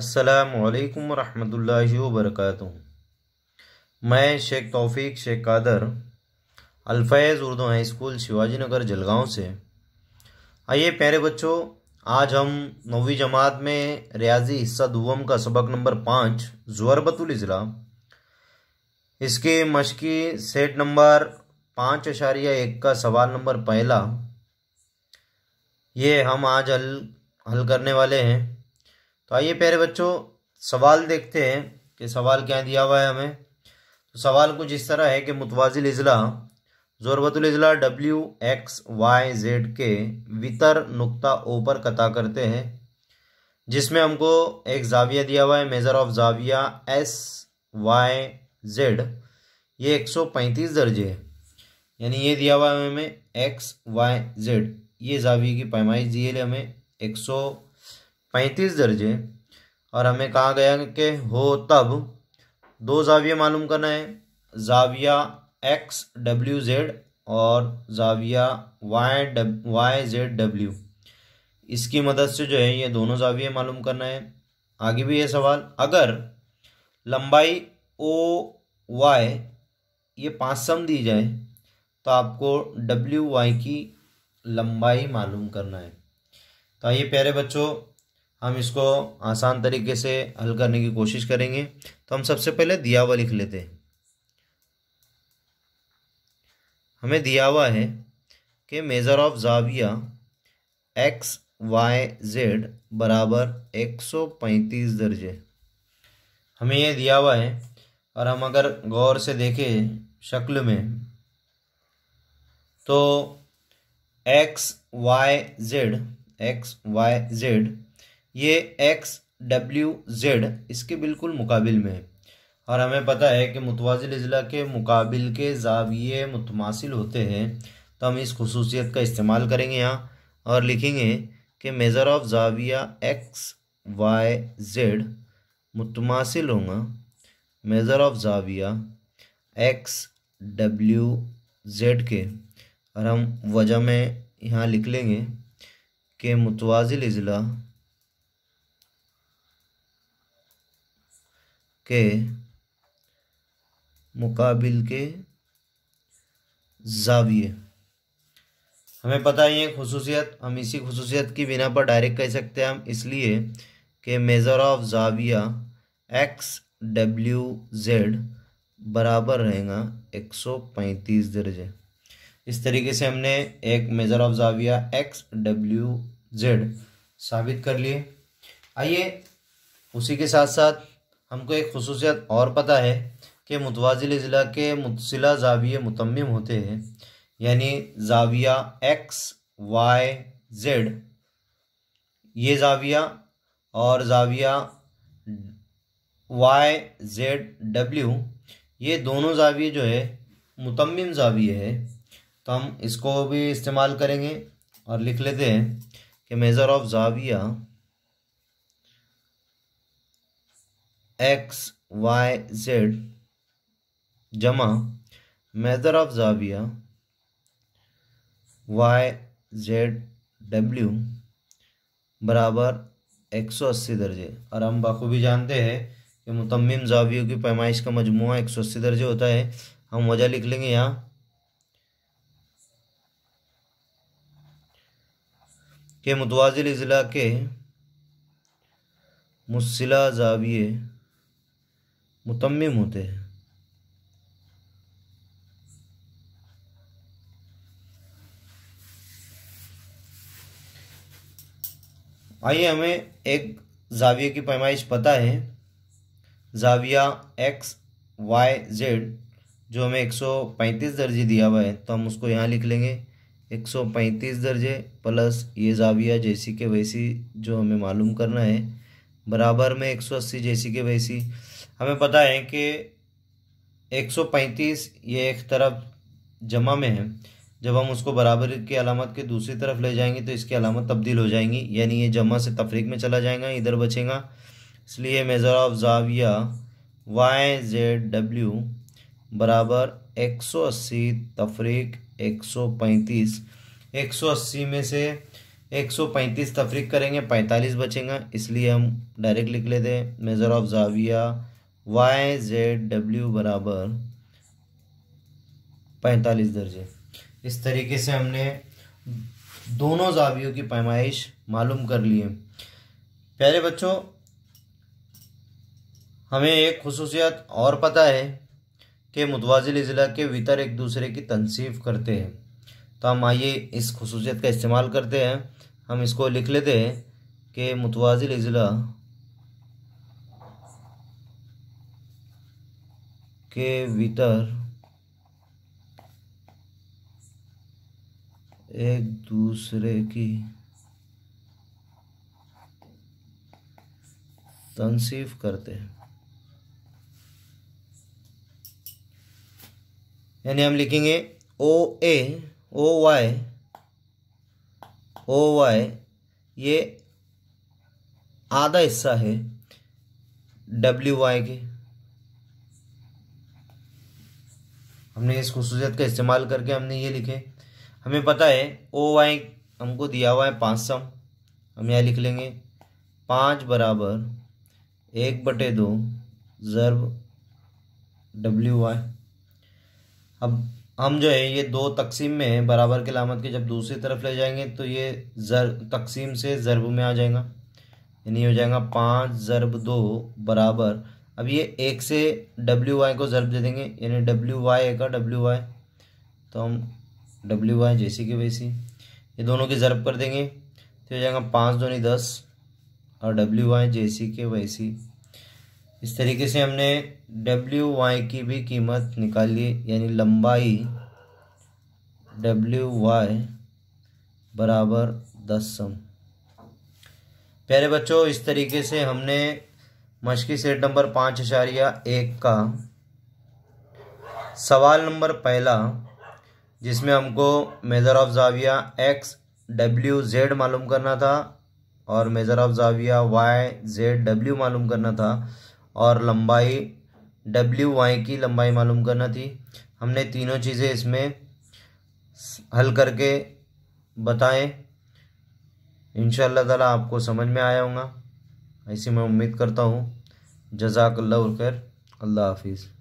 असलकम वरहमल वरक मैं शेख तौफीक शेख कादर अल्फैज़ उर्दू हाई स्कूल शिवाजी नगर जलगांव से आइए प्यारे बच्चों आज हम नौवीं जमात में रियाजी हिस्सा दुवम का सबक नंबर पाँच जुअरबतुल ज़िला इसके मशकी सेट नंबर पाँच अशारिया एक का सवाल नंबर पहला ये हम आज हल हल करने वाले हैं तो आइए प्यारे बच्चों सवाल देखते हैं कि सवाल क्या दिया हुआ है हमें तो सवाल कुछ इस तरह है कि मुतवाजिल अजला जोरबतुल अजला डब्ल्यू एक्स वाई जेड के वितर नुक्ता ओ पर कता करते हैं जिसमें हमको एक जाविया दिया हुआ है मेज़र ऑफ जाविया एस वाई जेड ये 135 दर्जे है यानी ये दिया हुआ है हमें एक्स वाई जेड ये जाविया की पैमाइश दी है हमें एक सौ पैंतीस दर्जे और हमें कहा गया कि हो तब दो जाविया मालूम करना है जाविया एक्स डब्ल्यू जेड और जाविया Y W Y Z W इसकी मदद से जो है ये दोनों जाविया मालूम करना है आगे भी ये सवाल अगर लंबाई ओ वाई ये पाँच सम दी जाए तो आपको डब्ल्यू वाई की लंबाई मालूम करना है तो आइए प्यारे बच्चों हम इसको आसान तरीके से हल करने की कोशिश करेंगे तो हम सबसे पहले दिया हुआ लिख लेते हैं हमें दिया हुआ है कि मेज़र ऑफ जाविया एक्स वाई जेड बराबर एक सौ पैंतीस दर्जे हमें यह दिया हुआ है और हम अगर गौर से देखें शक्ल में तो X Y Z X Y Z ये एक्स डब्ल्यू जेड इसके बिल्कुल मुकाबिल में है और हमें पता है कि मुतवाजिल अजला के मुकाबिल के जाविये मुतमासिल होते हैं तो हम इस खसूसियत का इस्तेमाल करेंगे यहाँ और लिखेंगे कि मेज़र ऑफ जाविया एक्स वाई जेड मुतमासिल होगा मेज़र ऑफ जाविया एक्स डब्ल्यू जेड के और हम वजह में यहाँ लिख लेंगे कि मुतवाजिल अजला के मुकाबिल के जाविये हमें पता है ये खसूसियत हम इसी खसूसियत की बिना पर डायरेक्ट कह सकते हैं हम इसलिए कि मेज़र ऑफ जाविया एक्स डब्ल्यू जेड बराबर रहेगा 135 दर्जे इस तरीके से हमने एक मेज़र ऑफ जाविया एक्स डब्ल्यू जेड साबित कर लिए आइए उसी के साथ साथ हमको एक खसूसियत और पता है कि मुतवाजिल ज़िला के मुतसिला जाविये मुतम होते हैं यानी जाविया एक्स वाई जेड ये जाविया और जाविया वाई जेड डब्ल्यू ये दोनों जाविये जो है मुतमिम जाविये है तो हम इसको भी इस्तेमाल करेंगे और लिख लेते हैं कि मेज़र ऑफ जाविया एक्स वाई जेड जमा मेज़र ऑफ जाविया वाई जेड डब्ल्यू बराबर एक सौ अस्सी दर्जे और हम बखूबी जानते हैं कि मुतम जावियों की पैमाइश का मजमू एक सौ अस्सी दर्जे होता है हम वजह लिख लेंगे यहाँ के मुतवाजिल अज़ला के मुसिला जाविये मुतम होते हैं आइए हमें एक जाविये की पैमाइश पता है जाविया एक्स वाई जेड जो हमें 135 दर्जे दिया हुआ है तो हम उसको यहाँ लिख लेंगे 135 दर्जे प्लस ये जाविया जैसी के वैसी जो हमें मालूम करना है बराबर में 180 जैसी के वैसी हमें पता है कि 135 ये एक तरफ जमा में है जब हम उसको बराबर की अलामत के दूसरी तरफ ले जाएंगे तो इसकी अलामत तब्दील हो जाएंगी यानी ये जमा से तफरीक में चला जाएगा इधर बचेगा इसलिए मेज़र ऑफ जाविया वाई जेड डब्ल्यू बराबर 180 तफरीक 135 180 में से 135 तफरीक करेंगे 45 बचेंगे इसलिए हम डायरेक्ट लिख लेते हैं मेज़र ऑफ जाविया वाई जेड डब्ल्यू बराबर पैंतालीस दर्जे इस तरीके से हमने दोनों जावियों की पैमाइश मालूम कर ली है प्यारे बच्चों हमें एक खसूसियात और पता है कि मुतवाजिल ज़िला के वितर एक दूसरे की तनसीफ करते हैं तो हम आइए इस खसूसियत का इस्तेमाल करते हैं हम इसको लिख लेते हैं कि मुतवाजिल ज़िला के भीतर एक दूसरे की तनसीफ करते हैं यानी हम लिखेंगे ओ ए ओ वाई ओ वाई ये आधा हिस्सा है डब्ल्यू वाई के हमने इस खसूसियत का इस्तेमाल करके हमने ये लिखे हमें पता है ओ वाई हमको दिया हुआ है पाँच सम हम यहाँ लिख लेंगे पाँच बराबर एक बटे दो ज़रब डब्ल्यू वाई अब हम जो है ये दो तकसीम में है बराबर के लामत के जब दूसरी तरफ ले जाएंगे तो ये जर तकसीम से ज़रब में आ जाएगा यानी हो जाएगा पाँच ज़रब दो बराबर अब ये एक से डब्ल्यू वाई को ज़रब दे देंगे यानी डब्ल्यू वाई है डब्ल्यू वाई तो हम डब्ल्यू वाई जैसी की वैसी ये दोनों की ज़रब कर देंगे तो हो जाएगा पाँच दोनी दस और डब्ल्यू वाई जैसी के वैसी इस तरीके से हमने डब्ल्यू वाई की भी कीमत निकाल ली यानी लंबाई डब्ल्यू वाई बराबर दस सम प्यारे बच्चों इस तरीके से हमने मशक़ी सेट नंबर पाँच इशारिया एक का सवाल नंबर पहला जिसमें हमको मेज़र ऑफ जाविया एक्स डब्ल्यू जेड मालूम करना था और मेज़र ऑफ जाविया वाई जेड डब्ल्यू मालूम करना था और लंबाई डब्ल्यू वाई की लंबाई मालूम करना थी हमने तीनों चीज़ें इसमें हल करके बताएं इन ताला आपको समझ में आया होगा ऐसी मैं उम्मीद करता हूँ जजाक अल्लाह खैर अल्लाह हाफिज़